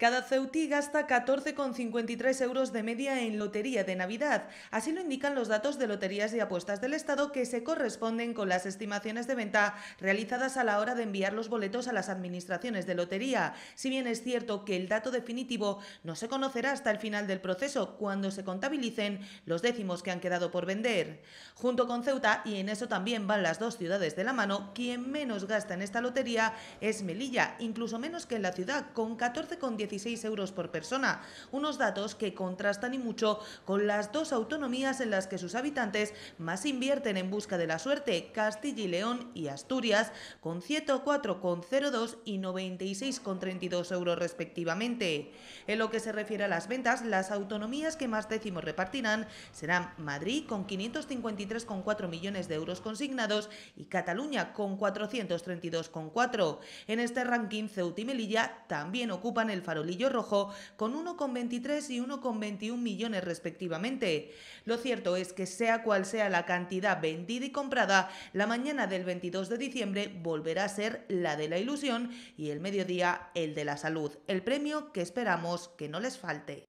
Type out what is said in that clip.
Cada ceutí gasta 14,53 euros de media en lotería de Navidad. Así lo indican los datos de Loterías y Apuestas del Estado que se corresponden con las estimaciones de venta realizadas a la hora de enviar los boletos a las administraciones de lotería. Si bien es cierto que el dato definitivo no se conocerá hasta el final del proceso, cuando se contabilicen los décimos que han quedado por vender. Junto con Ceuta, y en eso también van las dos ciudades de la mano, quien menos gasta en esta lotería es Melilla, incluso menos que en la ciudad, con 14,10 euros por persona, unos datos que contrastan y mucho con las dos autonomías en las que sus habitantes más invierten en busca de la suerte, Castilla y León y Asturias, con 104,02 y 96,32 euros respectivamente. En lo que se refiere a las ventas, las autonomías que más décimos repartirán serán Madrid con 553,4 millones de euros consignados y Cataluña con 432,4. En este ranking, Ceuta y Melilla también ocupan el faro. Lillo rojo con 1,23 y 1,21 millones respectivamente. Lo cierto es que sea cual sea la cantidad vendida y comprada, la mañana del 22 de diciembre volverá a ser la de la ilusión y el mediodía el de la salud, el premio que esperamos que no les falte.